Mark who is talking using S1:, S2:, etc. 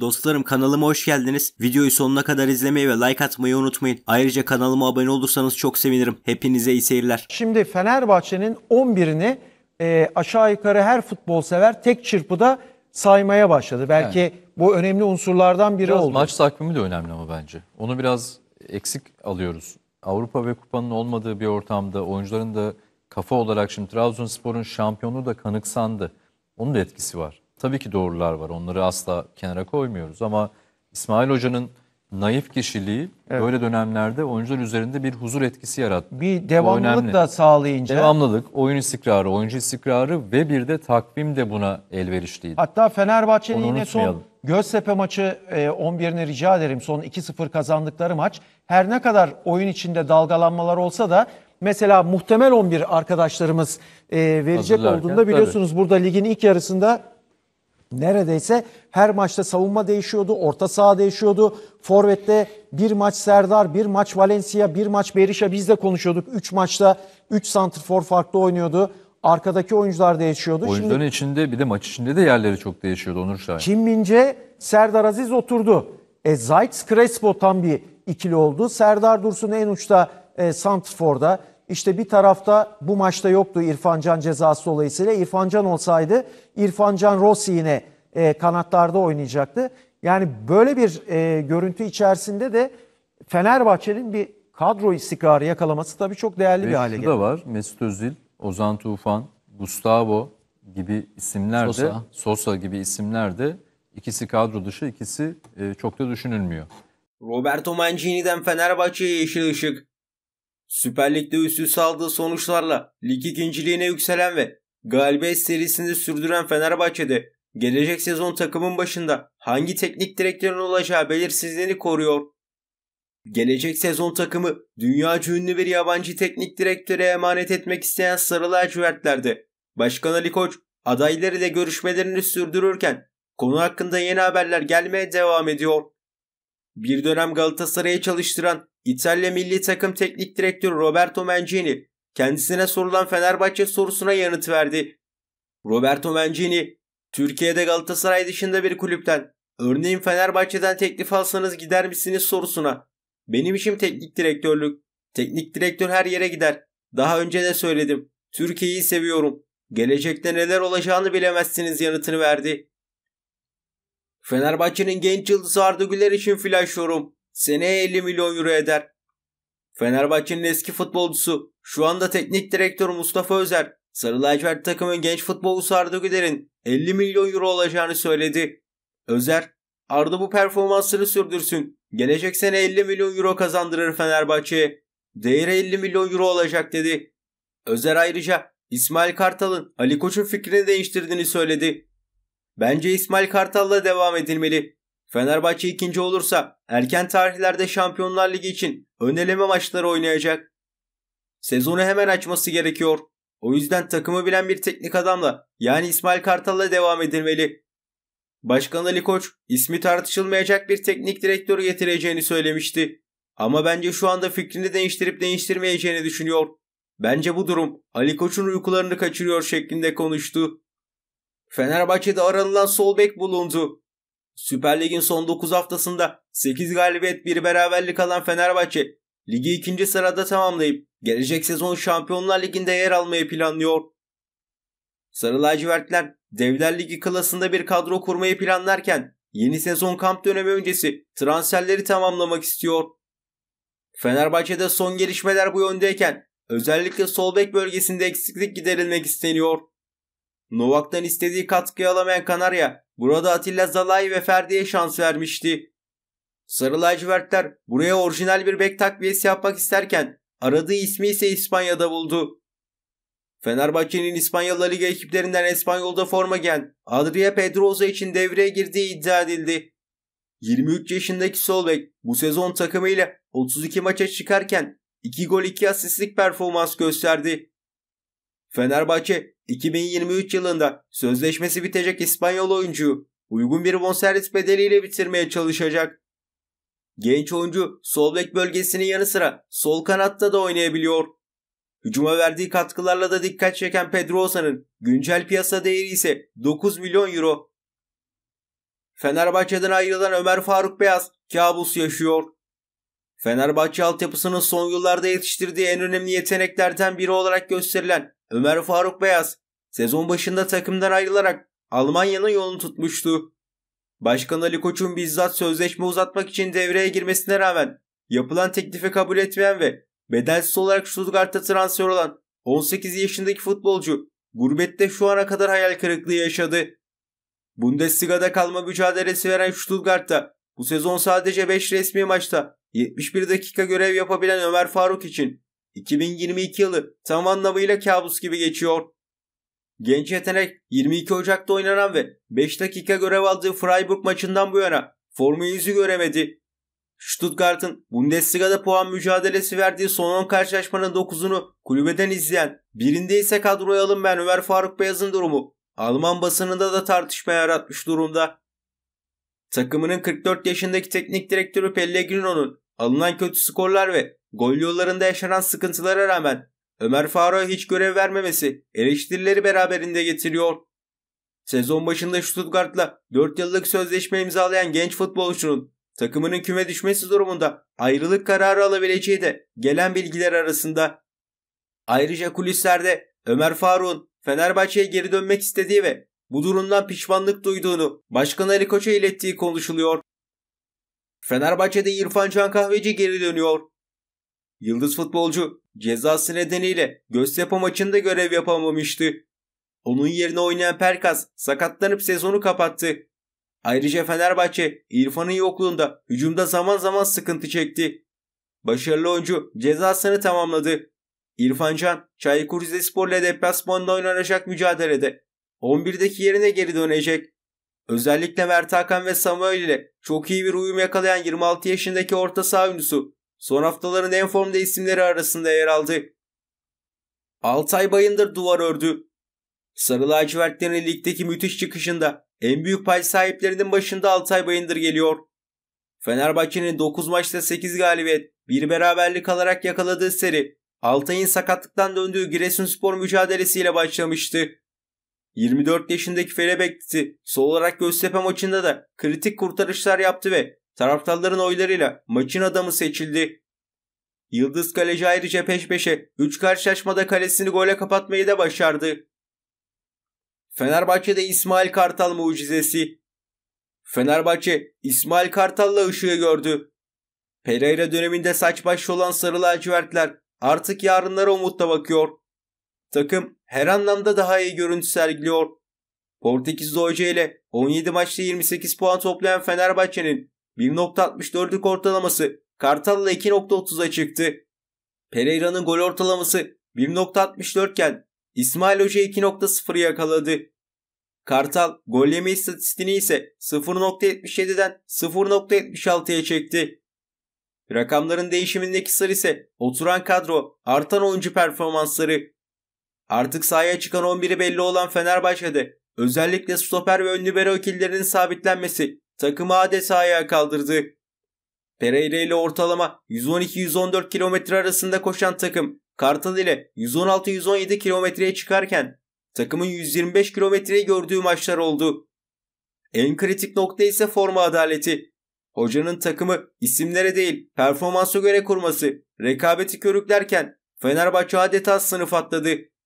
S1: Dostlarım kanalıma hoş geldiniz. Videoyu sonuna kadar izlemeyi ve like atmayı unutmayın. Ayrıca kanalıma abone olursanız çok sevinirim. Hepinize iyi seyirler. Şimdi
S2: Fenerbahçe'nin 11'ini e, aşağı yukarı her futbol sever tek çırpıda saymaya başladı. Belki yani. bu önemli
S3: unsurlardan biri biraz oldu. Maç takvimi de önemli ama bence. Onu biraz eksik alıyoruz. Avrupa ve kupanın olmadığı bir ortamda oyuncuların da kafa olarak şimdi Trabzonspor'un şampiyonu da kanıksandı. Onun da etkisi var. Tabii ki doğrular var. Onları asla kenara koymuyoruz ama İsmail Hoca'nın naif kişiliği evet. böyle dönemlerde oyuncular üzerinde bir huzur etkisi yarattı. Bir devamlılık da sağlayınca. Devamlılık, oyun istikrarı, oyuncu istikrarı ve bir de takvim de buna elverişliydi.
S2: Hatta Fenerbahçe'nin yine son Göztepe maçı 11'ini e, rica ederim. Son 2-0 kazandıkları maç. Her ne kadar oyun içinde dalgalanmalar olsa da mesela muhtemel 11 arkadaşlarımız e, verecek Hazırlarken, olduğunda biliyorsunuz tabii. burada ligin ilk yarısında Neredeyse her maçta savunma değişiyordu, orta saha değişiyordu. Forvet'te bir maç Serdar, bir maç Valencia, bir maç Berisha biz de konuşuyorduk. Üç maçta 3 santrfor farklı oynuyordu. Arkadaki oyuncular değişiyordu. Oyuncuların Şimdi
S3: içinde bir de maç içinde de yerleri çok değişiyordu Onur Şahin. Kim
S2: Mince, Serdar Aziz oturdu. E, Zayt, Crespo tam bir ikili oldu. Serdar Dursun en uçta e, santrforda. İşte bir tarafta bu maçta yoktu İrfan Can cezası dolayısıyla. İrfan Can olsaydı İrfan Can Rossi yine e, kanatlarda oynayacaktı. Yani böyle bir e, görüntü içerisinde de Fenerbahçe'nin bir kadro istikrarı yakalaması tabii çok değerli Ve bir hale geldi. da var
S3: Mesut Özil, Ozan Tufan, Gustavo gibi isimler de Sosa. Sosa gibi isimler de ikisi kadro dışı ikisi e, çok da düşünülmüyor.
S1: Roberto Mancini'den Fenerbahçe'ye yeşil ışık. Süper Lig'de üst üste aldığı sonuçlarla lig ikinciliğine yükselen ve galibiyet serisini sürdüren Fenerbahçe'de gelecek sezon takımın başında hangi teknik direktörün olacağı belirsizliğini koruyor. Gelecek sezon takımı dünya ünlü bir yabancı teknik direktöre emanet etmek isteyen Sarı Lacivertler'de Başkan Ali Koç adaylar ile görüşmelerini sürdürürken konu hakkında yeni haberler gelmeye devam ediyor. Bir dönem Galatasaray'ı çalıştıran İtalya milli takım teknik direktörü Roberto Mancini kendisine sorulan Fenerbahçe sorusuna yanıt verdi. Roberto Mancini, Türkiye'de Galatasaray dışında bir kulüpten, örneğin Fenerbahçe'den teklif alsanız gider misiniz sorusuna. Benim işim teknik direktörlük. Teknik direktör her yere gider. Daha önce de söyledim. Türkiye'yi seviyorum. Gelecekte neler olacağını bilemezsiniz yanıtını verdi. Fenerbahçe'nin genç yıldızı Arda Güler için flash yorum. Seneye 50 milyon euro eder. Fenerbahçe'nin eski futbolcusu, şu anda teknik direktör Mustafa Özer, Sarı lacivert takımın genç futbolcusu Arda Güler'in 50 milyon euro olacağını söyledi. Özer, Arda bu performansları sürdürsün. Gelecek sene 50 milyon euro kazandırır Fenerbahçe'ye. Değeri 50 milyon euro olacak dedi. Özer ayrıca İsmail Kartal'ın Ali Koç'un fikrini değiştirdiğini söyledi. Bence İsmail Kartal'la devam edilmeli. Fenerbahçe ikinci olursa erken tarihlerde Şampiyonlar Ligi için öneleme maçları oynayacak. Sezonu hemen açması gerekiyor. O yüzden takımı bilen bir teknik adamla yani İsmail Kartal'la devam edilmeli. Başkan Ali Koç ismi tartışılmayacak bir teknik direktörü getireceğini söylemişti. Ama bence şu anda fikrini değiştirip değiştirmeyeceğini düşünüyor. Bence bu durum Ali Koç'un uykularını kaçırıyor şeklinde konuştu. Fenerbahçe'de aranılan sol bek bulundu. Süper Lig'in son 9 haftasında 8 galibiyet bir beraberlik alan Fenerbahçe ligi ikinci sırada tamamlayıp gelecek sezon Şampiyonlar Ligi'nde yer almayı planlıyor. Sarı lacivertler Devler Ligi klasında bir kadro kurmayı planlarken yeni sezon kamp dönemi öncesi transferleri tamamlamak istiyor. Fenerbahçe'de son gelişmeler bu yöndeyken özellikle sol bek bölgesinde eksiklik giderilmek isteniyor. Novak'tan istediği katkıyı alamayan Kanarya Burada Atilla Zalai ve Ferdi'ye şans vermişti. Sarı lacivertler buraya orijinal bir bek takviyesi yapmak isterken aradığı ismi ise İspanya'da buldu. Fenerbahçe'nin İspanyol La Liga ekiplerinden İspanyol'da forma giyen Adria Pedroza için devreye girdiği iddia edildi. 23 yaşındaki Solbek bu sezon takımıyla 32 maça çıkarken 2 gol 2 asistlik performans gösterdi. Fenerbahçe 2023 yılında sözleşmesi bitecek İspanyol oyuncu uygun bir bonservis bedeliyle bitirmeye çalışacak. Genç oyuncu sol bek bölgesinin yanı sıra sol kanatta da oynayabiliyor. Hücuma verdiği katkılarla da dikkat çeken Pedrosa'nın güncel piyasa değeri ise 9 milyon euro. Fenerbahçe'den ayrılan Ömer Faruk Beyaz kabus yaşıyor. Fenerbahçe altyapısının son yıllarda yetiştirdiği en önemli yeteneklerden biri olarak gösterilen Ömer Faruk Beyaz, sezon başında takımdan ayrılarak Almanya'nın yolunu tutmuştu. Başkan Ali Koç'un bizzat sözleşme uzatmak için devreye girmesine rağmen yapılan teklifi kabul etmeyen ve bedelsiz olarak Stuttgart'a transfer olan 18 yaşındaki futbolcu gurbette şu ana kadar hayal kırıklığı yaşadı. Bundesliga'da kalma mücadelesi veren Stuttgart'ta bu sezon sadece 5 resmi maçta 71 dakika görev yapabilen Ömer Faruk için 2022 yılı tam anlamıyla kabus gibi geçiyor. Genç yetenek 22 Ocak'ta oynanan ve 5 dakika görev aldığı Freiburg maçından bu yana formu yüzü göremedi. Stuttgart'ın Bundesliga'da puan mücadelesi verdiği son 10 karşılaşmanın 9'unu kulübeden izleyen, birinde ise kadroya alınmayan Ömer Faruk Beyaz'ın durumu Alman basınında da tartışma yaratmış durumda. Takımının 44 yaşındaki teknik direktörü Pellegrino'nun alınan kötü skorlar ve gol yollarında yaşanan sıkıntılara rağmen Ömer Faruk'a hiç görev vermemesi eleştirileri beraberinde getiriyor. Sezon başında Stuttgart'la 4 yıllık sözleşme imzalayan genç futbolcunun takımının küme düşmesi durumunda ayrılık kararı alabileceği de gelen bilgiler arasında. Ayrıca kulislerde Ömer Faruk'un Fenerbahçe'ye geri dönmek istediği ve bu durumdan pişmanlık duyduğunu Başkan Ali Koç'a ilettiği konuşuluyor. Fenerbahçe'de İrfan Can Kahveci geri dönüyor. Yıldız futbolcu cezası nedeniyle Göztepe maçında görev yapamamıştı. Onun yerine oynayan Perkas sakatlanıp sezonu kapattı. Ayrıca Fenerbahçe İrfan'ın yokluğunda hücumda zaman zaman sıkıntı çekti. Başarılı oyuncu cezasını tamamladı. İrfan Can, Çaykur Rizespor'la deplasmanda oynanacak mücadelede 11'deki yerine geri dönecek. Özellikle Mert Hakan ve Samuel ile çok iyi bir uyum yakalayan 26 yaşındaki orta saha oyuncusu son haftaların en formda isimleri arasında yer aldı. Altay Bayındır duvar ördü. Sarı lacivertlerin ligdeki müthiş çıkışında en büyük pay sahiplerinin başında Altay Bayındır geliyor. Fenerbahçe'nin 9 maçta 8 galibiyet, bir beraberlik alarak yakaladığı seri Altay'ın sakatlıktan döndüğü Giresunspor mücadelesiyle başlamıştı. 24 yaşındaki Felebekti sol olarak Göztepe maçında da kritik kurtarışlar yaptı ve taraftarların oylarıyla maçın adamı seçildi. Yıldız kaleci ayrıca peş peşe 3 karşılaşmada kalesini gole kapatmayı da başardı. Fenerbahçe'de İsmail Kartal mucizesi. Fenerbahçe İsmail Kartal'la ışığı gördü. Pereira döneminde saç baş olan sarı lacivertler artık yarınlara umutla bakıyor. Takım her anlamda daha iyi görüntü sergiliyor. Portekizli hoca ile 17 maçta 28 puan toplayan Fenerbahçe'nin 1.64'lük ortalaması Kartal'la 2.30'a çıktı. Pereira'nın gol ortalaması 1.64 iken İsmail Hoca 2.0 yakaladı. Kartal gol yeme istatistiğini ise 0.77'den 0.76'ya çekti. Rakamların değişimindeki sır ise oturan kadro, artan oyuncu performansları, Artık sahaya çıkan 11'i belli olan Fenerbahçe'de özellikle stoper ve ön libero ikililerinin sabitlenmesi takımı adeta ayağa kaldırdı. Pereira ile ortalama 112-114 kilometre arasında koşan takım Kartal ile 116-117 kilometreye çıkarken takımın 125 kilometreyi gördüğü maçlar oldu. En kritik nokta ise forma adaleti. Hocanın takımı isimlere değil performansa göre kurması rekabeti körüklerken Fenerbahçe adeta sınıf atladı.